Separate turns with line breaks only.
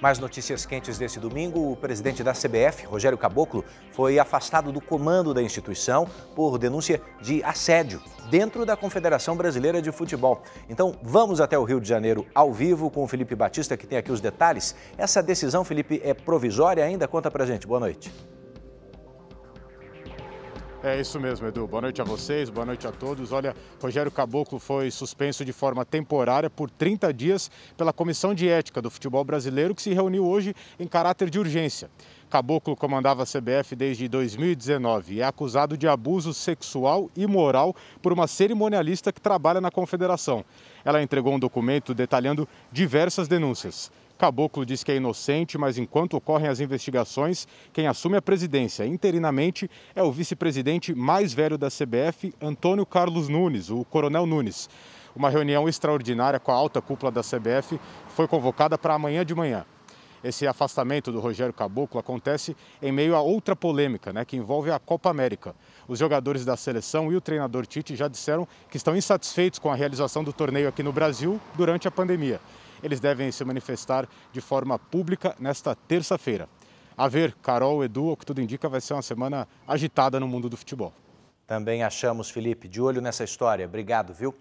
Mais notícias quentes desse domingo: o presidente da CBF, Rogério Caboclo, foi afastado do comando da instituição por denúncia de assédio dentro da Confederação Brasileira de Futebol. Então, vamos até o Rio de Janeiro ao vivo com o Felipe Batista, que tem aqui os detalhes. Essa decisão, Felipe, é provisória ainda? Conta pra gente. Boa noite.
É isso mesmo, Edu. Boa noite a vocês, boa noite a todos. Olha, Rogério Caboclo foi suspenso de forma temporária por 30 dias pela Comissão de Ética do Futebol Brasileiro, que se reuniu hoje em caráter de urgência. Caboclo comandava a CBF desde 2019 e é acusado de abuso sexual e moral por uma cerimonialista que trabalha na confederação. Ela entregou um documento detalhando diversas denúncias. Caboclo diz que é inocente, mas enquanto ocorrem as investigações, quem assume a presidência interinamente é o vice-presidente mais velho da CBF, Antônio Carlos Nunes, o Coronel Nunes. Uma reunião extraordinária com a alta cúpula da CBF foi convocada para amanhã de manhã. Esse afastamento do Rogério Caboclo acontece em meio a outra polêmica, né, que envolve a Copa América. Os jogadores da seleção e o treinador Tite já disseram que estão insatisfeitos com a realização do torneio aqui no Brasil durante a pandemia. Eles devem se manifestar de forma pública nesta terça-feira. A ver, Carol, Edu, o que tudo indica, vai ser uma semana agitada no mundo do futebol. Também achamos, Felipe, de olho nessa história. Obrigado, viu?